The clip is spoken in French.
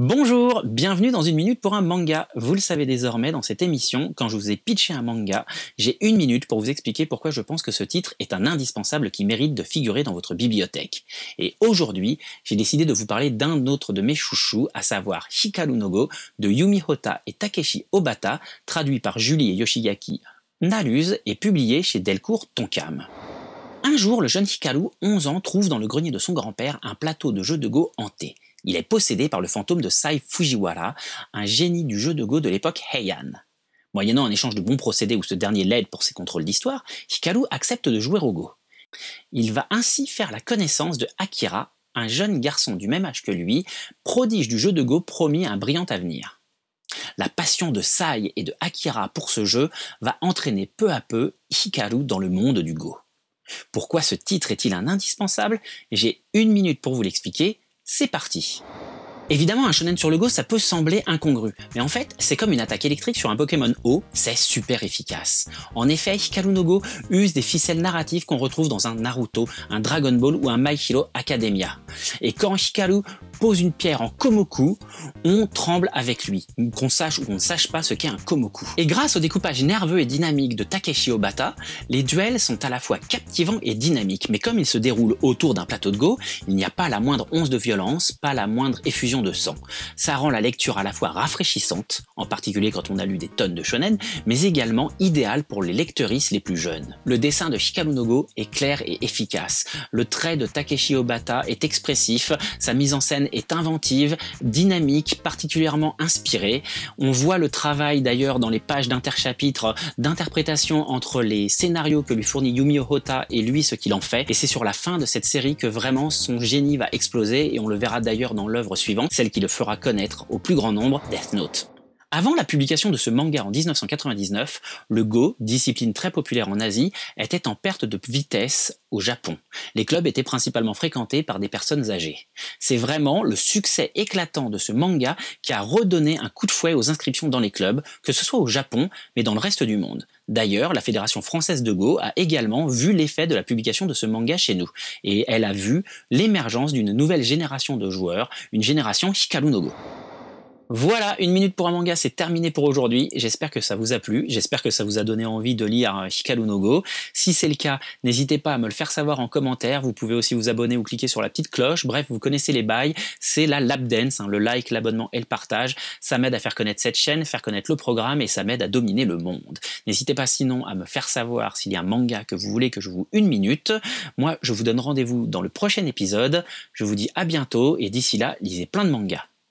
Bonjour, bienvenue dans une minute pour un manga. Vous le savez désormais, dans cette émission, quand je vous ai pitché un manga, j'ai une minute pour vous expliquer pourquoi je pense que ce titre est un indispensable qui mérite de figurer dans votre bibliothèque. Et aujourd'hui, j'ai décidé de vous parler d'un autre de mes chouchous, à savoir Hikaru no Go de Yumi et Takeshi Obata, traduit par Julie et Yoshigaki Naluz et publié chez Delcourt Tonkam. Un jour, le jeune Hikaru, 11 ans, trouve dans le grenier de son grand-père un plateau de jeux de Go hanté. Il est possédé par le fantôme de Sai Fujiwara, un génie du jeu de Go de l'époque Heian. Moyennant un échange de bons procédés où ce dernier l'aide pour ses contrôles d'histoire, Hikaru accepte de jouer au Go. Il va ainsi faire la connaissance de Akira, un jeune garçon du même âge que lui, prodige du jeu de Go promis un brillant avenir. La passion de Sai et de Akira pour ce jeu va entraîner peu à peu Hikaru dans le monde du Go. Pourquoi ce titre est-il un indispensable J'ai une minute pour vous l'expliquer, c'est parti Évidemment, un shonen sur le go, ça peut sembler incongru, mais en fait, c'est comme une attaque électrique sur un Pokémon O, c'est super efficace. En effet, Hikaru no Go use des ficelles narratives qu'on retrouve dans un Naruto, un Dragon Ball ou un My Hero Academia. Et quand Hikaru pose une pierre en komoku, on tremble avec lui, qu'on sache ou qu'on ne sache pas ce qu'est un komoku. Et grâce au découpage nerveux et dynamique de Takeshi Obata, les duels sont à la fois captivants et dynamiques, mais comme ils se déroulent autour d'un plateau de Go, il n'y a pas la moindre once de violence, pas la moindre effusion de sang. Ça rend la lecture à la fois rafraîchissante, en particulier quand on a lu des tonnes de shonen, mais également idéale pour les lecteurs les plus jeunes. Le dessin de Shikamu no Go est clair et efficace. Le trait de Takeshi Obata est expressif, sa mise en scène est inventive, dynamique, particulièrement inspirée. On voit le travail d'ailleurs dans les pages d'interchapitres d'interprétation entre les scénarios que lui fournit Yumi Hota et lui ce qu'il en fait. Et c'est sur la fin de cette série que vraiment son génie va exploser et on le verra d'ailleurs dans l'œuvre suivante, celle qui le fera connaître au plus grand nombre, Death Note. Avant la publication de ce manga en 1999, le Go, discipline très populaire en Asie, était en perte de vitesse au Japon. Les clubs étaient principalement fréquentés par des personnes âgées. C'est vraiment le succès éclatant de ce manga qui a redonné un coup de fouet aux inscriptions dans les clubs, que ce soit au Japon, mais dans le reste du monde. D'ailleurs, la Fédération française de Go a également vu l'effet de la publication de ce manga chez nous, et elle a vu l'émergence d'une nouvelle génération de joueurs, une génération Hikaru no Go. Voilà, une minute pour un manga, c'est terminé pour aujourd'hui. J'espère que ça vous a plu, j'espère que ça vous a donné envie de lire euh, Hikaru no Go. Si c'est le cas, n'hésitez pas à me le faire savoir en commentaire. Vous pouvez aussi vous abonner ou cliquer sur la petite cloche. Bref, vous connaissez les bails, c'est la lap dance, hein, le like, l'abonnement et le partage. Ça m'aide à faire connaître cette chaîne, faire connaître le programme et ça m'aide à dominer le monde. N'hésitez pas sinon à me faire savoir s'il y a un manga que vous voulez que je vous une minute. Moi, je vous donne rendez-vous dans le prochain épisode. Je vous dis à bientôt et d'ici là, lisez plein de mangas.